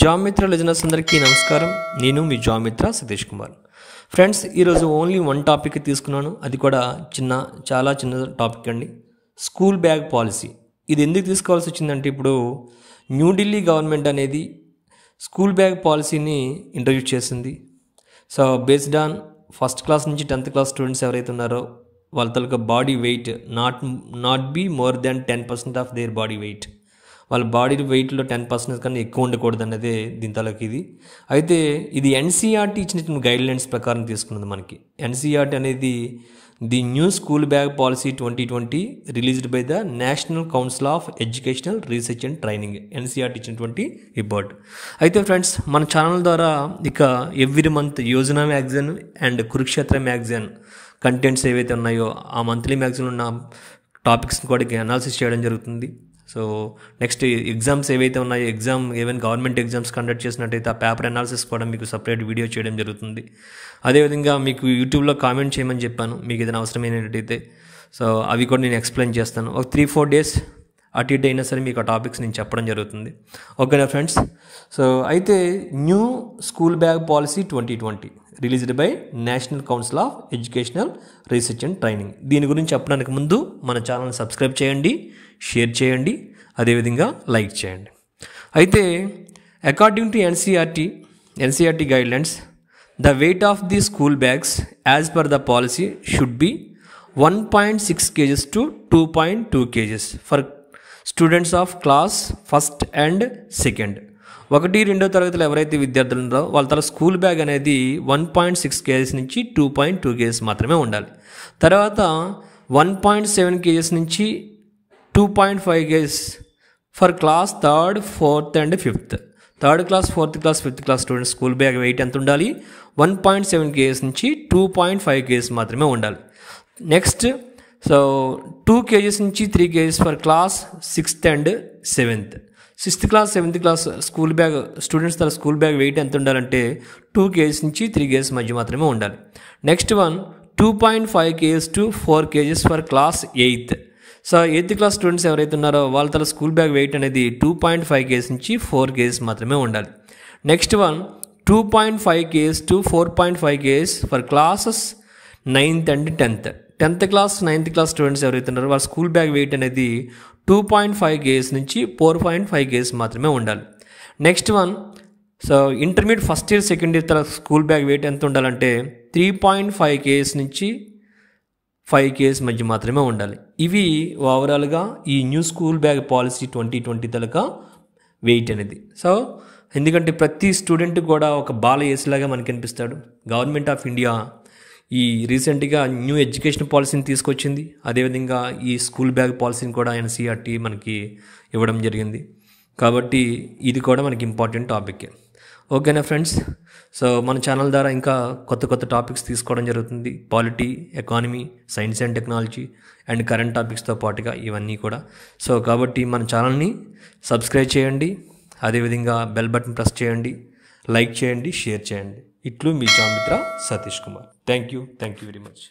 జామిత్ర listeners అందరికీ నమస్కారం నేను మీ జామిత్ర సతీష్ కుమార్ ఫ్రెండ్స్ ఈరోజు ఓన్లీ వన్ టాపిక్ తీసుకున్నాను అది కూడా చిన్న చాలా చిన్న టాపిక్ అండి స్కూల్ బ్యాగ్ పాలసీ ఇది ఎందుకు తీసుకోవాల్సి వచ్చిందంటే ఇప్పుడు న్యూఢిల్లీ గవర్నమెంట్ అనేది స్కూల్ బ్యాగ్ పాలసీని ఇంట్రడ్యూస్ చేసింది so based on first class నుంచి టెన్త్ క్లాస్ స్టూడెంట్స్ ఎవరైతే ఉన్నారో వాళ్ళ తలక body weight not not be more than ten percent of their body weight వాళ్ళ బాడీ వెయిట్లో టెన్ పర్సెంట్ కన్నా ఎక్కువ ఉండకూడదు అనేది దీని తలకి ఇది అయితే ఇది ఎన్సీఆర్టీ ఇచ్చిన గైడ్ లైన్స్ ప్రకారం తీసుకున్నది మనకి ఎన్సీఆర్టీ అనేది the new school bag policy twenty twenty released by the National Council of Educational Research and Training NCERT ఇచ్చినటువంటి రిపోర్ట్ అయితే ఫ్రెండ్స్ మన ఛానల్ ద్వారా ఇక every month Yojana magazine and Kurukshetra magazine contents ఏవైతే ఉన్నాయో ఆ మంత్లీ మ్యాగజైన్ ఉన్న టాపిక్స్ని కూడా అనాలిసిస్ చేయడం జరుగుతుంది సో నెక్స్ట్ ఎగ్జామ్స్ ఏవైతే ఉన్నాయో exam even government exams conduct చేసినట్టయితే ఆ పేపర్ అనాలిసిస్ కూడా మీకు సపరేట్ వీడియో చేయడం జరుగుతుంది అదేవిధంగా మీకు యూట్యూబ్లో కామెంట్ చేయమని చెప్పాను మీకు ఏదైనా అవసరమైనట్టయితే సో అవి కూడా నేను ఎక్స్ప్లెయిన్ చేస్తాను ఒక త్రీ ఫోర్ డేస్ అటు ఇటు అయినా సరే మీకు ఆ టాపిక్స్ నేను చెప్పడం జరుగుతుంది ఓకేనా ఫ్రెండ్స్ సో అయితే new school bag policy twenty twenty released by National Council of Educational Research and Training దీని గురించి చెప్పడానికి ముందు మన ఛానల్ని సబ్స్క్రైబ్ చేయండి షేర్ చేయండి అదేవిధంగా లైక్ చేయండి అయితే according to NCERT NCERT guidelines the weight of the school bags as per the policy should be one point six kgs to two point two kgs for students of class first and second ఒకటి రెండో తరగతిలో ఎవరైతే విద్యార్థులు ఉన్నారో వాళ్ళ తల school bag అనేది one point six kgs నుంచి టూ పాయింట్ టూ కేజీస్ మాత్రమే ఉండాలి తర్వాత వన్ పాయింట్ సెవెన్ కేజీస్ నుంచి two point five kgs for class third fourth and fifth third class fourth class fifth class students school bag weight ఎంత ఉండాలి one point seven kgs నుంచి two point five kgs మాత్రమే ఉండాలి next so two kgs నుంచి three kgs for class sixth and seventh sixth class seventh class school bag students తన school bag weight ఎంత ఉండాలంటే two kgs నుంచి three kgs మధ్య మాత్రమే ఉండాలి next one two point five kgs to four kgs for class eighth so eighth class students ఎవరైతే ఉన్నారో వాళ్ళ తర్వాత స్కూల్ బ్యాగ్ వెయిట్ అనేది టూ పాయింట్ ఫైవ్ కేజీస్ నుంచి ఫోర్ కేజీస్ మాత్రమే ఉండాలి next one two point five kgs to four point five kgs for classes ninth and tenth tenth class ninth class students ఎవరైతే ఉన్నారో వాళ్ళ స్కూల్ బ్యాగ్ వెయిట్ అనేది two point five kgs నుంచి four point five kgs మాత్రమే ఉండాలి next one so intermediate first year second year తర్వాత school bag weight ఎంత ఉండాలంటే త్రీ పాయింట్ ఫైవ్ కేస్ నుంచి ఫైవ్ కేస్ మధ్య మాత్రమే ఉండాలి ఇవి ఓవరాల్గా ఈ new school bag policy twenty twenty తలక వెయిట్ అనేది సో ఎందుకంటే ప్రతి స్టూడెంట్ కూడా ఒక బాల ఏసేలాగా మనకి అనిపిస్తాడు గవర్నమెంట్ ఆఫ్ ఇండియా ఈ రీసెంట్గా న్యూ ఎడ్యుకేషన్ పాలసీని తీసుకొచ్చింది అదేవిధంగా ఈ స్కూల్ బ్యాగ్ పాలసీని కూడా ఎన్సీఆర్టీ మనకి ఇవ్వడం జరిగింది కాబట్టి ఇది కూడా మనకి ఇంపార్టెంట్ టాపిక్ ఓకేనా ఫ్రెండ్స్ సో మన ఛానల్ ద్వారా ఇంకా కొత్త కొత్త టాపిక్స్ తీసుకోవడం జరుగుతుంది polity economy science and technology and current టాపిక్స్తో పాటుగా ఇవన్నీ కూడా సో కాబట్టి మన ఛానల్ని సబ్స్క్రైబ్ చేయండి అదేవిధంగా బెల్ బటన్ ప్రెస్ చేయండి లైక్ చేయండి షేర్ చేయండి ఇట్లు మీ Jamitra Satish Kumar thank you thank you very much